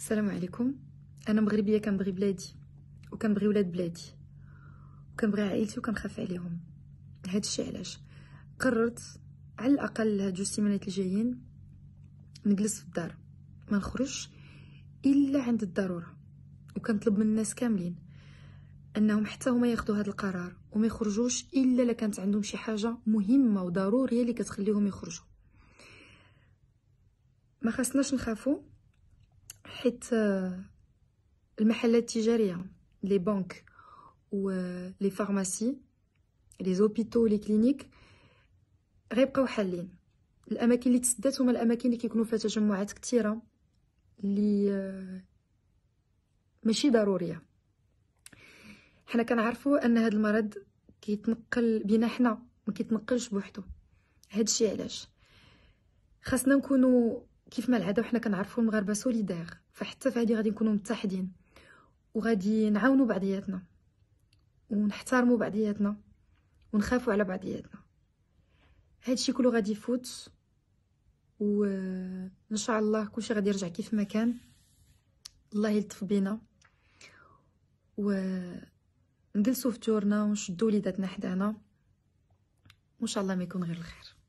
السلام عليكم انا مغربيه كنبغي بلادي وكنبغي ولاد بلادي وكنبغي عائلتي وكنخاف عليهم هادشي علاش قررت على الاقل هاد جوج سيمانات الجايين نجلس في الدار ما نخرجش الا عند الضروره وكنطلب من الناس كاملين انهم حتى هما ياخذوا هذا القرار وما يخرجوش الا الا كانت عندهم شي حاجه مهمه وضروريه اللي كتخليهم يخرجوا ما خصناش نخافوا حيت آه، المحلات التجاريه لي بنك و آه، لي فارماسي لي زوبيتو لي كلينيك غيبقاو حالين الاماكن اللي تسدات هما الاماكن اللي كيكونوا فيها تجمعات كثيره اللي آه، ماشي ضروريه حنا كنعرفوا ان هذا المرض كيتنقل بينا حنا ما كيتنقلش بوحدو هادشي علاش خاصنا نكونوا كيف ما العاده وحنا كنعرفوا المغاربه سوليدير فحتى فهادي غادي نكونوا متحدين وغادي نعاونوا بعضياتنا ونحترموا بعضياتنا ونخافوا على بعضياتنا هادشي كله غادي يفوت وان شاء الله كلشي غادي يرجع كيف ما كان الله يلطف بينا ونجلسوا في تورنا ونشدوا وليداتنا حدانا وان شاء الله ما يكون غير الخير